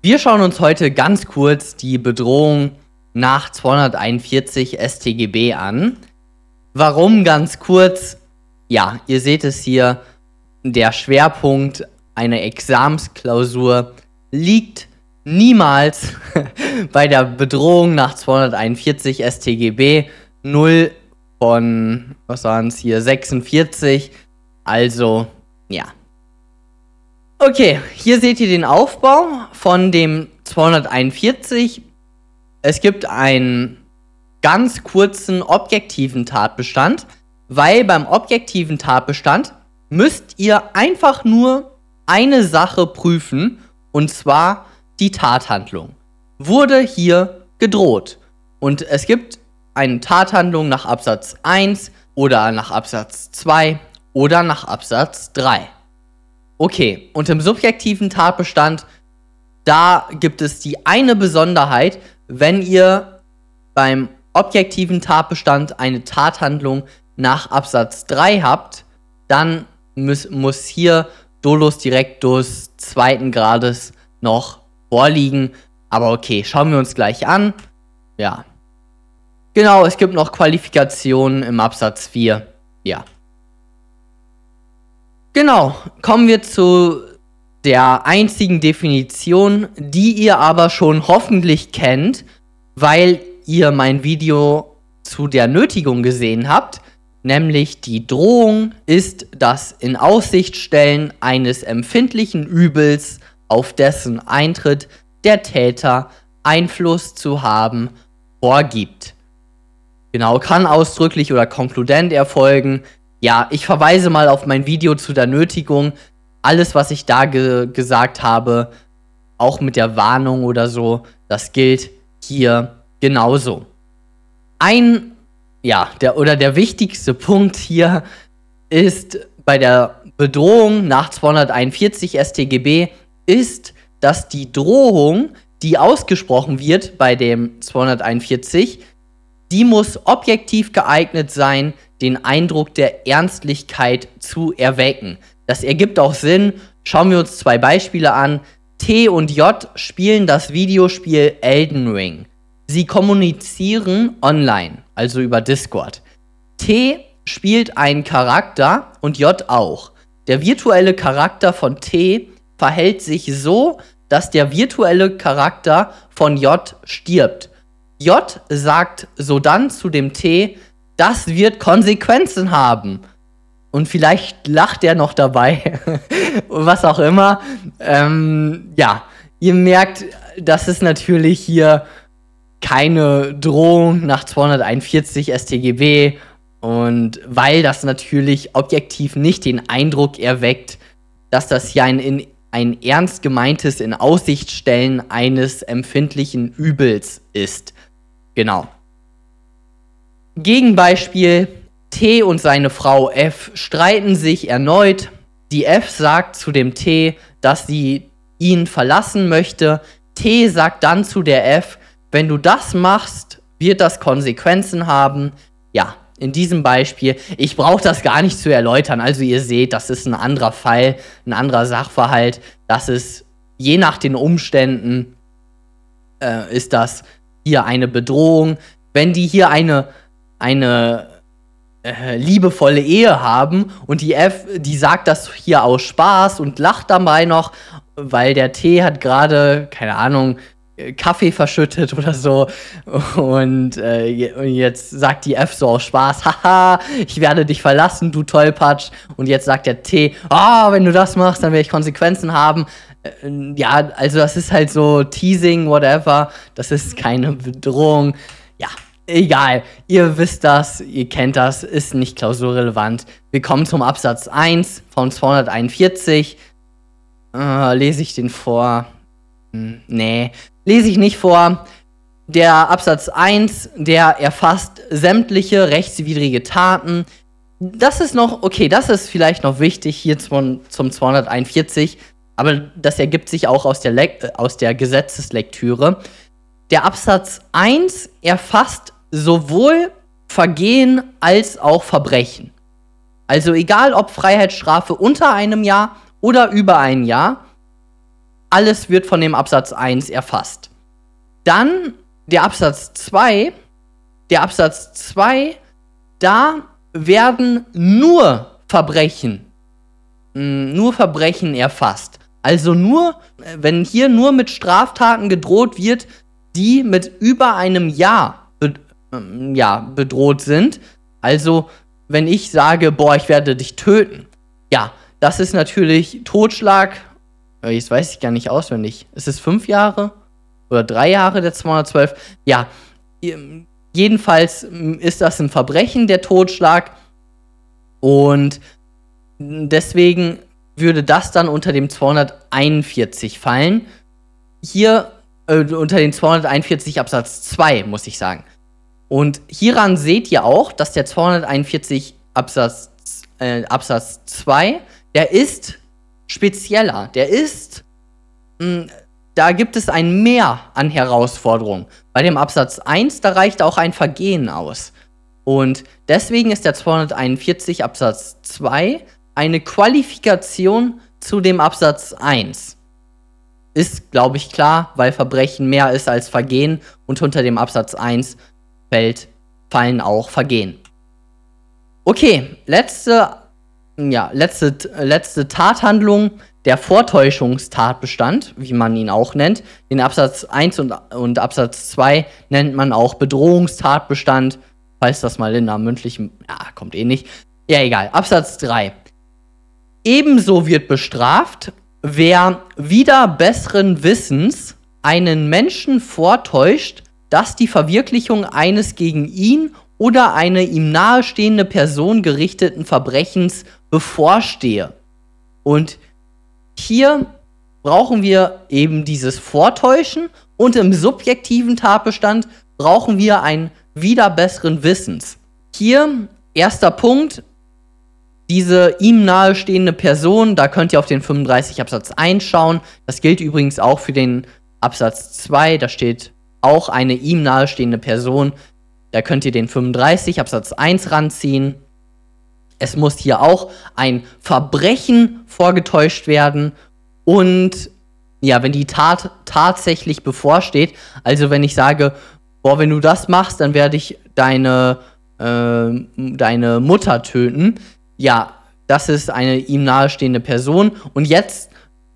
Wir schauen uns heute ganz kurz die Bedrohung nach 241 STGB an. Warum ganz kurz? Ja, ihr seht es hier, der Schwerpunkt einer Examsklausur liegt niemals bei der Bedrohung nach 241 STGB 0 von, was waren es hier, 46. Also, ja, Okay, hier seht ihr den Aufbau von dem 241. Es gibt einen ganz kurzen objektiven Tatbestand, weil beim objektiven Tatbestand müsst ihr einfach nur eine Sache prüfen, und zwar die Tathandlung. Wurde hier gedroht? Und es gibt eine Tathandlung nach Absatz 1 oder nach Absatz 2 oder nach Absatz 3. Okay, und im subjektiven Tatbestand, da gibt es die eine Besonderheit, wenn ihr beim objektiven Tatbestand eine Tathandlung nach Absatz 3 habt, dann muss, muss hier Dolus Directus zweiten Grades noch vorliegen. Aber okay, schauen wir uns gleich an. Ja. Genau, es gibt noch Qualifikationen im Absatz 4. Ja. Genau, kommen wir zu der einzigen Definition, die ihr aber schon hoffentlich kennt, weil ihr mein Video zu der Nötigung gesehen habt, nämlich die Drohung ist das in Aussicht stellen eines empfindlichen Übels, auf dessen Eintritt der Täter Einfluss zu haben vorgibt. Genau, kann ausdrücklich oder konkludent erfolgen, ja, ich verweise mal auf mein Video zu der Nötigung. Alles, was ich da ge gesagt habe, auch mit der Warnung oder so, das gilt hier genauso. Ein, ja, der oder der wichtigste Punkt hier ist bei der Bedrohung nach 241 StGB ist, dass die Drohung, die ausgesprochen wird bei dem 241, die muss objektiv geeignet sein, den Eindruck der Ernstlichkeit zu erwecken. Das ergibt auch Sinn. Schauen wir uns zwei Beispiele an. T und J spielen das Videospiel Elden Ring. Sie kommunizieren online, also über Discord. T spielt einen Charakter und J auch. Der virtuelle Charakter von T verhält sich so, dass der virtuelle Charakter von J stirbt. J sagt sodann zu dem T, das wird Konsequenzen haben. Und vielleicht lacht er noch dabei. Was auch immer. Ähm, ja, ihr merkt, das ist natürlich hier keine Drohung nach 241 StGB. Und weil das natürlich objektiv nicht den Eindruck erweckt, dass das hier ein, in, ein ernst gemeintes In Aussicht stellen eines empfindlichen Übels ist. Genau. Gegenbeispiel: T und seine Frau F streiten sich erneut. Die F sagt zu dem T, dass sie ihn verlassen möchte. T sagt dann zu der F, wenn du das machst, wird das Konsequenzen haben. Ja, in diesem Beispiel, ich brauche das gar nicht zu erläutern. Also ihr seht, das ist ein anderer Fall, ein anderer Sachverhalt. Das ist je nach den Umständen äh, ist das hier eine Bedrohung. Wenn die hier eine eine äh, liebevolle Ehe haben und die F, die sagt das hier aus Spaß und lacht dabei noch, weil der T hat gerade, keine Ahnung, äh, Kaffee verschüttet oder so. Und äh, jetzt sagt die F so aus Spaß, haha, ich werde dich verlassen, du Tollpatsch. Und jetzt sagt der T, ah, oh, wenn du das machst, dann werde ich Konsequenzen haben. Äh, ja, also das ist halt so Teasing, whatever. Das ist keine Bedrohung. Ja, Egal, ihr wisst das, ihr kennt das, ist nicht klausurrelevant. Wir kommen zum Absatz 1 von 241. Äh, lese ich den vor? Hm, nee, lese ich nicht vor. Der Absatz 1, der erfasst sämtliche rechtswidrige Taten. Das ist noch, okay, das ist vielleicht noch wichtig hier zum, zum 241, aber das ergibt sich auch aus der, Le aus der Gesetzeslektüre. Der Absatz 1 erfasst sowohl Vergehen als auch Verbrechen. Also egal ob Freiheitsstrafe unter einem Jahr oder über ein Jahr, alles wird von dem Absatz 1 erfasst. Dann der Absatz 2. Der Absatz 2, da werden nur Verbrechen, hm, nur Verbrechen erfasst. Also nur, äh, wenn hier nur mit Straftaten gedroht wird, die mit über einem Jahr ähm, ja, bedroht sind. Also, wenn ich sage, boah, ich werde dich töten, ja, das ist natürlich Totschlag. Äh, jetzt weiß ich gar nicht auswendig. Ist es fünf Jahre oder drei Jahre der 212? Ja, ähm, jedenfalls ähm, ist das ein Verbrechen, der Totschlag. Und deswegen würde das dann unter dem 241 fallen. Hier äh, unter den 241 Absatz 2, muss ich sagen. Und hieran seht ihr auch, dass der 241 Absatz, äh, Absatz 2, der ist spezieller, der ist, mh, hm, da gibt es ein Mehr an Herausforderungen. Bei dem Absatz 1, da reicht auch ein Vergehen aus. Und deswegen ist der 241 Absatz 2 eine Qualifikation zu dem Absatz 1. Ist, glaube ich, klar, weil Verbrechen mehr ist als Vergehen und unter dem Absatz 1 fällt, fallen auch Vergehen. Okay, letzte, ja, letzte, letzte Tathandlung, der Vortäuschungstatbestand, wie man ihn auch nennt. Den Absatz 1 und, und Absatz 2 nennt man auch Bedrohungstatbestand, falls das mal in einer mündlichen, ja, kommt eh nicht. Ja, egal. Absatz 3. Ebenso wird bestraft, wer wieder besseren Wissens einen Menschen vortäuscht, dass die Verwirklichung eines gegen ihn oder eine ihm nahestehende Person gerichteten Verbrechens bevorstehe. Und hier brauchen wir eben dieses Vortäuschen und im subjektiven Tatbestand brauchen wir einen wieder besseren Wissens. Hier, erster Punkt, diese ihm nahestehende Person, da könnt ihr auf den 35 Absatz 1 schauen. Das gilt übrigens auch für den Absatz 2, da steht auch eine ihm nahestehende Person. Da könnt ihr den 35 Absatz 1 ranziehen. Es muss hier auch ein Verbrechen vorgetäuscht werden und ja, wenn die Tat tatsächlich bevorsteht, also wenn ich sage, boah, wenn du das machst, dann werde ich deine, äh, deine Mutter töten, ja, das ist eine ihm nahestehende Person und jetzt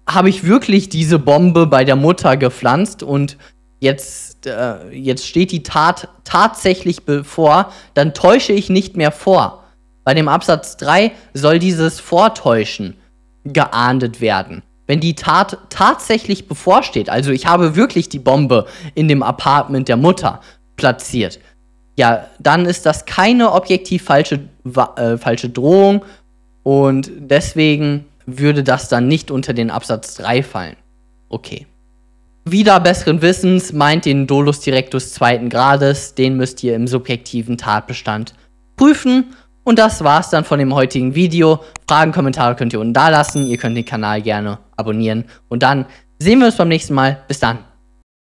habe ich wirklich diese Bombe bei der Mutter gepflanzt und jetzt, äh, jetzt steht die Tat tatsächlich bevor, dann täusche ich nicht mehr vor. Bei dem Absatz 3 soll dieses Vortäuschen geahndet werden. Wenn die Tat tatsächlich bevorsteht, also ich habe wirklich die Bombe in dem Apartment der Mutter platziert, ja, dann ist das keine objektiv falsche, äh, falsche Drohung und deswegen würde das dann nicht unter den Absatz 3 fallen. Okay wieder besseren Wissens meint den Dolus Directus zweiten Grades, den müsst ihr im subjektiven Tatbestand prüfen. Und das war's dann von dem heutigen Video. Fragen, Kommentare könnt ihr unten dalassen. Ihr könnt den Kanal gerne abonnieren. Und dann sehen wir uns beim nächsten Mal. Bis dann.